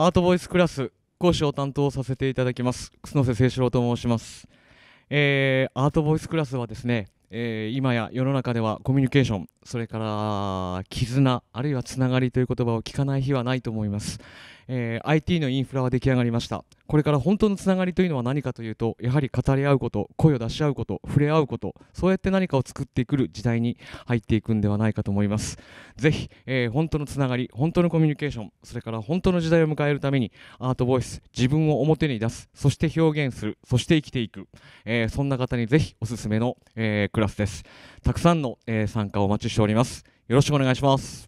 アートボイスクラス講師を担当させていただきます楠瀬誠志郎と申します、えー、アートボイスクラスはですね、えー、今や世の中ではコミュニケーションそれから絆あるいはつながりという言葉を聞かない日はないと思います、えー、IT のインフラは出来上がりましたこれから本当のつながりというのは何かというとやはり語り合うこと声を出し合うこと触れ合うことそうやって何かを作ってくる時代に入っていくんではないかと思いますぜひ、えー、本当のつながり本当のコミュニケーションそれから本当の時代を迎えるためにアートボイス自分を表に出すそして表現するそして生きていく、えー、そんな方にぜひおすすめの、えー、クラスですたくさんの、え参加をお待ちしておりますよろしくお願いします